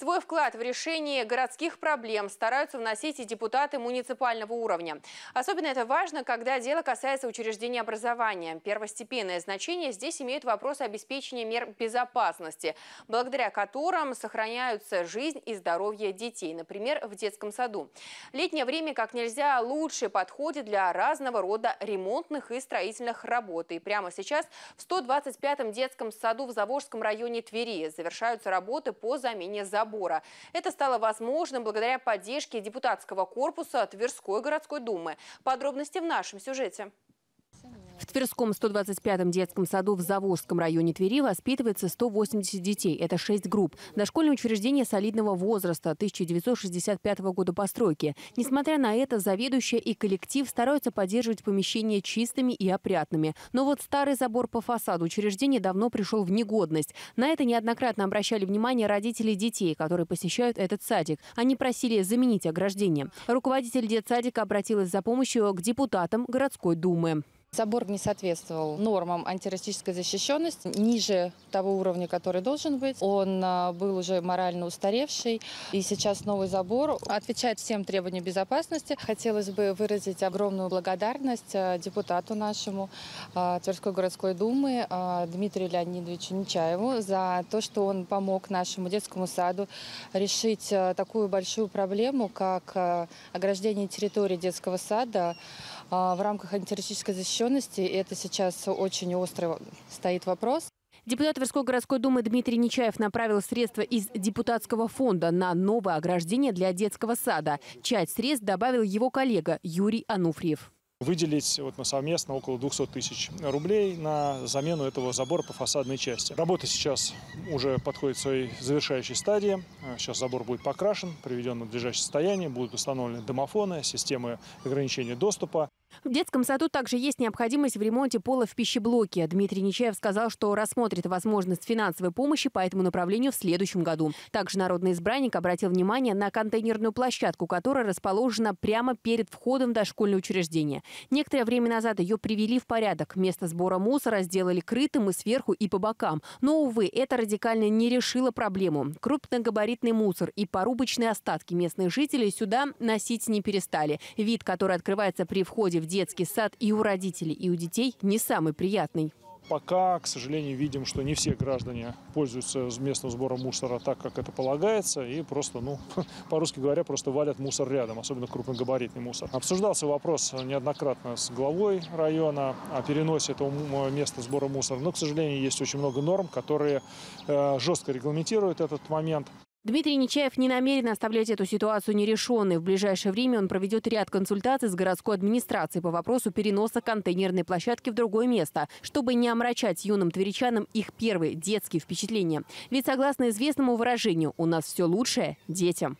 Свой вклад в решение городских проблем стараются вносить и депутаты муниципального уровня. Особенно это важно, когда дело касается учреждений образования. Первостепенное значение здесь имеют вопросы обеспечения мер безопасности, благодаря которым сохраняются жизнь и здоровье детей, например, в детском саду. Летнее время как нельзя лучше подходит для разного рода ремонтных и строительных работ. И прямо сейчас в 125-м детском саду в Заволжском районе Твери завершаются работы по замене заборов собора. Это стало возможным благодаря поддержке депутатского корпуса Тверской городской думы. Подробности в нашем сюжете. В Тверском 125-м детском саду в Заволжском районе Твери воспитывается 180 детей. Это 6 групп. Дошкольное учреждение солидного возраста 1965 года постройки. Несмотря на это, заведующая и коллектив стараются поддерживать помещения чистыми и опрятными. Но вот старый забор по фасаду учреждения давно пришел в негодность. На это неоднократно обращали внимание родители детей, которые посещают этот садик. Они просили заменить ограждение. Руководитель детсадика обратилась за помощью к депутатам городской думы. Забор не соответствовал нормам антитеррористической защищенности, ниже того уровня, который должен быть. Он а, был уже морально устаревший, и сейчас новый забор отвечает всем требованиям безопасности. Хотелось бы выразить огромную благодарность а, депутату нашему а, Тверской городской думы Дмитрию Леонидовичу Нечаеву за то, что он помог нашему детскому саду решить такую большую проблему, как ограждение территории детского сада а, в рамках антитеррористической защищенности. это сейчас очень острый стоит вопрос. Депутат Тверской городской думы Дмитрий Нечаев направил средства из депутатского фонда на новое ограждение для детского сада. Часть средств добавил его коллега Юрий Ануфриев выделить вот на совместно около 200 тысяч рублей на замену этого забора по фасадной части. Работа сейчас уже подходит к своей завершающей стадии. Э, сейчас забор будет покрашен, приведен в надлежащее состояние, будут установлены домофоны, системы ограничения доступа. В детском саду также есть необходимость в ремонте пола в пищеблоке. Дмитрий Нечаев сказал, что рассмотрит возможность финансовой помощи по этому направлению в следующем году. Также народный избранник обратил внимание на контейнерную площадку, которая расположена прямо перед входом в дошкольное учреждение. Некоторое время назад ее привели в порядок. Место сбора мусора сделали крытым и сверху, и по бокам. Но, увы, это радикально не решило проблему. Крупногабаритный мусор и порубочные остатки местных жителей сюда носить не перестали. Вид, который открывается при входе в детский сад и у родителей, и у детей не самый приятный. Пока, к сожалению, видим, что не все граждане пользуются местным сбором мусора так, как это полагается, и просто, ну, по-русски говоря, просто валят мусор рядом, особенно крупногабаритный мусор. Обсуждался вопрос неоднократно с главой района о переносе этого места сбора мусора, но, к сожалению, есть очень много норм, которые э, жестко регламентируют этот момент. Дмитрий Нечаев не намерен оставлять эту ситуацию нерешенной. В ближайшее время он проведет ряд консультаций с городской администрацией по вопросу переноса контейнерной площадки в другое место, чтобы не омрачать юным тверичанам их первые детские впечатления. Ведь, согласно известному выражению, у нас все лучшее детям.